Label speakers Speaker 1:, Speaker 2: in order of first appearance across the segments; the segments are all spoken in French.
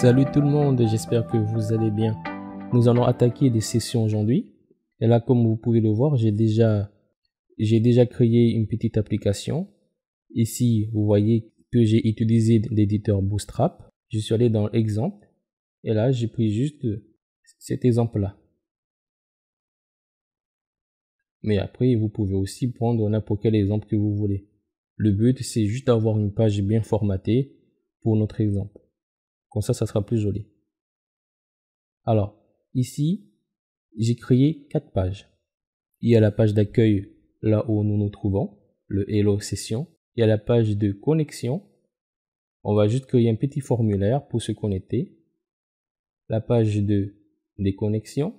Speaker 1: Salut tout le monde, j'espère que vous allez bien. Nous allons attaquer des sessions aujourd'hui. Et là, comme vous pouvez le voir, j'ai déjà, j'ai déjà créé une petite application. Ici, vous voyez que j'ai utilisé l'éditeur Bootstrap. Je suis allé dans l'exemple. Et là, j'ai pris juste cet exemple-là. Mais après, vous pouvez aussi prendre n'importe quel exemple que vous voulez. Le but, c'est juste d'avoir une page bien formatée pour notre exemple ça, ça sera plus joli. Alors, ici, j'ai créé quatre pages. Il y a la page d'accueil, là où nous nous trouvons, le Hello Session. Il y a la page de connexion. On va juste créer un petit formulaire pour se connecter. La page de déconnexion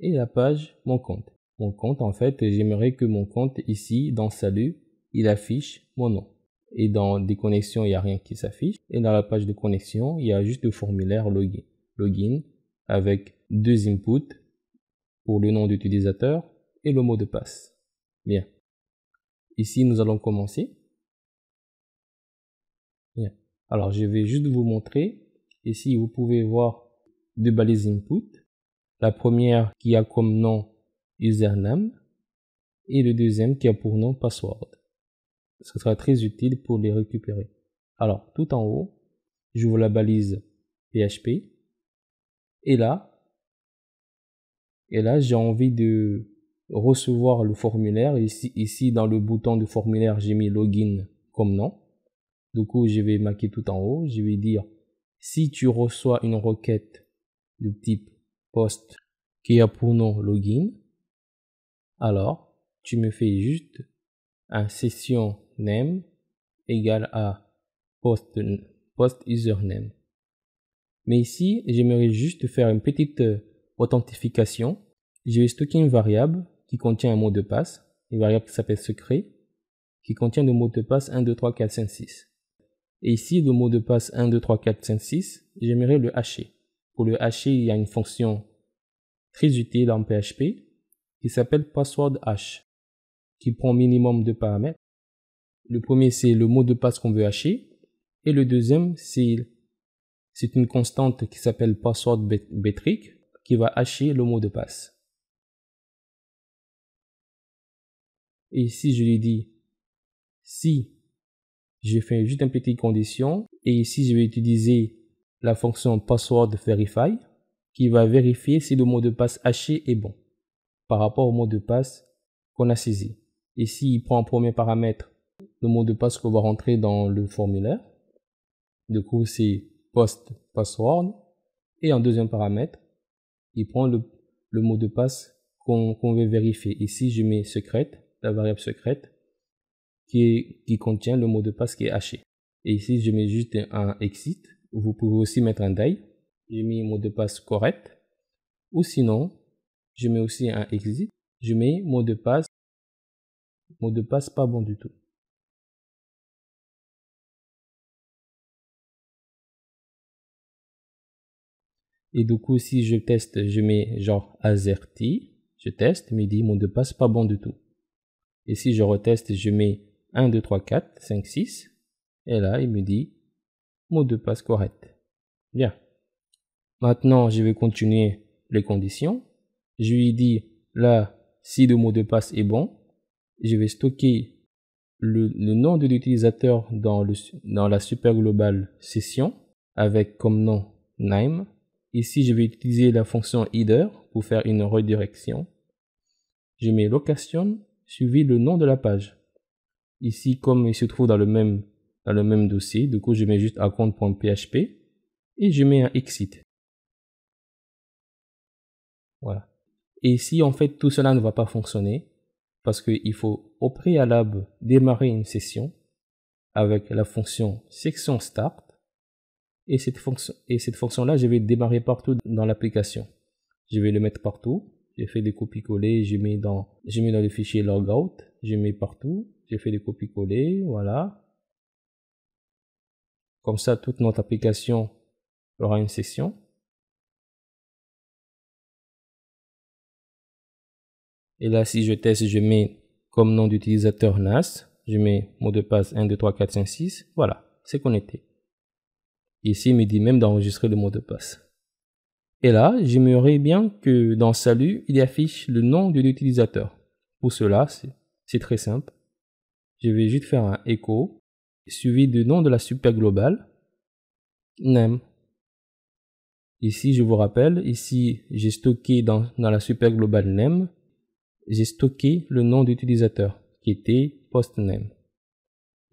Speaker 1: et la page mon compte. Mon compte, en fait, j'aimerais que mon compte ici, dans Salut, il affiche mon nom et dans des connexions, il n'y a rien qui s'affiche. Et dans la page de connexion, il y a juste le formulaire login, login avec deux inputs pour le nom d'utilisateur et le mot de passe. Bien. Ici, nous allons commencer. Bien. Alors, je vais juste vous montrer. Ici, vous pouvez voir deux balises inputs. La première qui a comme nom username et le deuxième qui a pour nom password ce sera très utile pour les récupérer. Alors, tout en haut, j'ouvre la balise PHP. Et là, et là, j'ai envie de recevoir le formulaire. Ici, ici, dans le bouton de formulaire, j'ai mis login comme nom. Du coup, je vais marquer tout en haut. Je vais dire, si tu reçois une requête de type post qui a pour nom login, alors tu me fais juste à session name égale à post, username. Mais ici, j'aimerais juste faire une petite euh, authentification. Je vais stocker une variable qui contient un mot de passe, une variable qui s'appelle secret, qui contient le mot de passe 123456. Et ici, le mot de passe 123456, j'aimerais le hacher. Pour le hacher, il y a une fonction très utile en PHP qui s'appelle password hash qui prend minimum de paramètres. Le premier, c'est le mot de passe qu'on veut hacher. Et le deuxième, c'est, c'est une constante qui s'appelle password qui va hacher le mot de passe. Et ici, je lui dis, si j'ai fait juste une petite condition, et ici, je vais utiliser la fonction passwordVerify qui va vérifier si le mot de passe haché est bon par rapport au mot de passe qu'on a saisi. Et il prend en premier paramètre, le mot de passe qu'on va rentrer dans le formulaire. Du coup, c'est post password. Et en deuxième paramètre, il prend le, mot de passe qu'on veut vérifier. Ici, je mets secrète, la variable secrète, qui, qui contient le mot de passe qui est haché. Et ici, je mets juste un exit. Vous pouvez aussi mettre un die. J'ai mis mot de passe correct. Ou sinon, je mets aussi un exit. Je mets mot de passe Mot de passe pas bon du tout. Et du coup, si je teste, je mets genre azerty, je teste, il me dit mot de passe pas bon du tout. Et si je reteste, je mets 1, 2, 3, 4, 5, 6. Et là, il me dit mot de passe correct. Bien. Maintenant, je vais continuer les conditions. Je lui dis là, si le mot de passe est bon, je vais stocker le, nom de l'utilisateur dans, dans la super globale session avec comme nom name. Ici, je vais utiliser la fonction header pour faire une redirection. Je mets location suivi le nom de la page. Ici, comme il se trouve dans le même, dans le même dossier, du coup, je mets juste account.php et je mets un exit. Voilà. Et si en fait tout cela ne va pas fonctionner, parce qu'il faut au préalable démarrer une session avec la fonction section start et cette fonction et cette fonction là je vais démarrer partout dans l'application je vais le mettre partout j'ai fait des copies coller je mets dans je mets dans le fichier logout je mets partout j'ai fait des copies coller voilà comme ça toute notre application aura une session Et là, si je teste, je mets comme nom d'utilisateur NAS. Je mets mot de passe 1, 2, 3, 4, 5, 6. Voilà, c'est connecté. Ici, il me dit même d'enregistrer le mot de passe. Et là, j'aimerais bien que dans Salut, il affiche le nom de l'utilisateur. Pour cela, c'est très simple. Je vais juste faire un écho suivi du nom de la super globale, name. Ici, je vous rappelle, ici, j'ai stocké dans, la super globale name j'ai stocké le nom d'utilisateur qui était postname.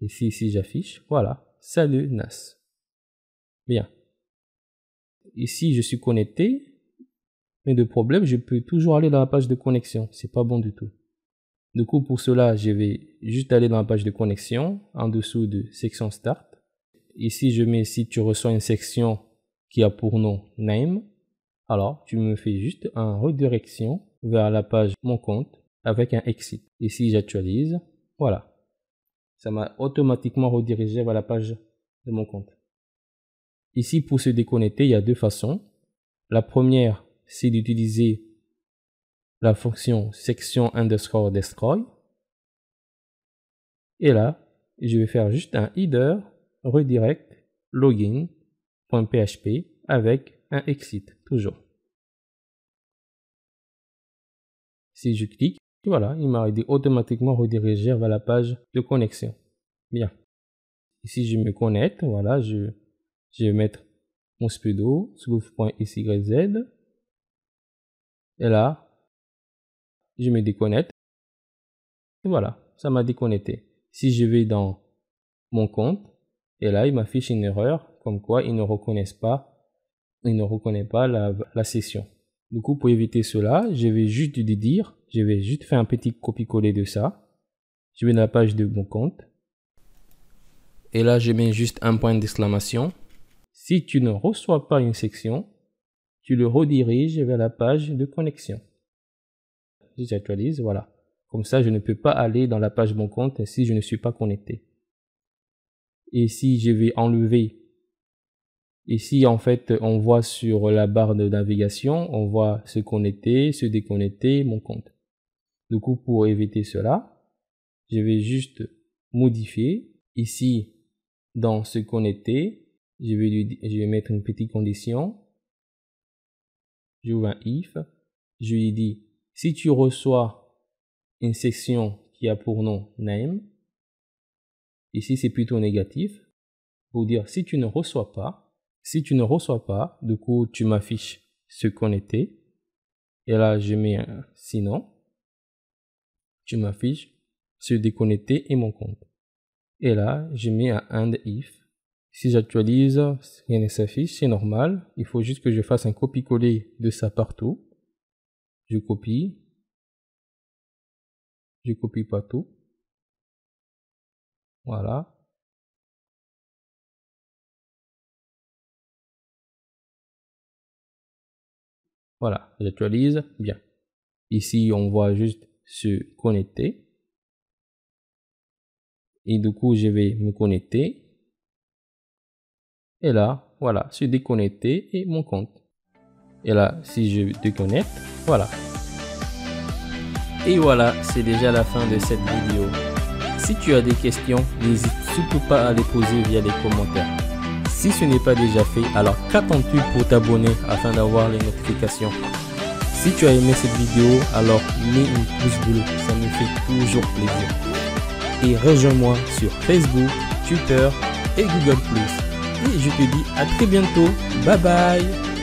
Speaker 1: Et ici j'affiche, voilà, salut Nas. Bien. Ici, je suis connecté, mais de problème, je peux toujours aller dans la page de connexion. C'est pas bon du tout. Du coup, pour cela, je vais juste aller dans la page de connexion, en dessous de section Start. Ici, je mets si tu reçois une section qui a pour nom Name. Alors, tu me fais juste un redirection vers la page Mon compte avec un exit. ici j'actualise, voilà. Ça m'a automatiquement redirigé vers la page de mon compte. Ici, pour se déconnecter, il y a deux façons. La première, c'est d'utiliser la fonction section underscore destroy. Et là, je vais faire juste un header redirect login.php avec un exit toujours. Si je clique, voilà, il m'a automatiquement redirigé vers la page de connexion. Bien. Ici, je me connecte. Voilà, je, je vais mettre mon pseudo, sloof.xyz. Et là, je me déconnecte. Et voilà, ça m'a déconnecté. Si je vais dans mon compte, et là, il m'affiche une erreur, comme quoi il ne reconnaissent pas, il ne reconnaît pas la session. Du coup, pour éviter cela, je vais juste dire, je vais juste faire un petit copie coller de ça. Je vais dans la page de mon compte. Et là, je mets juste un point d'exclamation. Si tu ne reçois pas une section, tu le rediriges vers la page de connexion. j'actualise, voilà. Comme ça, je ne peux pas aller dans la page mon compte si je ne suis pas connecté. Et si je vais enlever Ici, en fait, on voit sur la barre de navigation, on voit se connecter, se déconnecter, mon compte. Du coup, pour éviter cela, je vais juste modifier. Ici, dans se connecter, je vais, je vais mettre une petite condition. J'ouvre un if. Je lui dis, si tu reçois une section qui a pour nom name, ici c'est plutôt négatif, pour dire si tu ne reçois pas, si tu ne reçois pas, du coup, tu m'affiches ce qu'on Et là, je mets un sinon. Tu m'affiches ce déconnecté et mon compte. Et là, je mets un and if. Si j'actualise, rien ne s'affiche, c'est normal. Il faut juste que je fasse un copier-coller de ça partout. Je copie. Je copie partout. Voilà. Voilà, j'actualise. Bien. Ici, on voit juste se connecter. Et du coup, je vais me connecter. Et là, voilà, se déconnecter et mon compte. Et là, si je déconnecte, voilà. Et voilà, c'est déjà la fin de cette vidéo. Si tu as des questions, n'hésite surtout pas à les poser via les commentaires. Si ce n'est pas déjà fait, alors qu'attends-tu pour t'abonner afin d'avoir les notifications Si tu as aimé cette vidéo, alors mets une pouce bleu, ça me fait toujours plaisir. Et rejoins-moi sur Facebook, Twitter et Google ⁇ Et je te dis à très bientôt, bye bye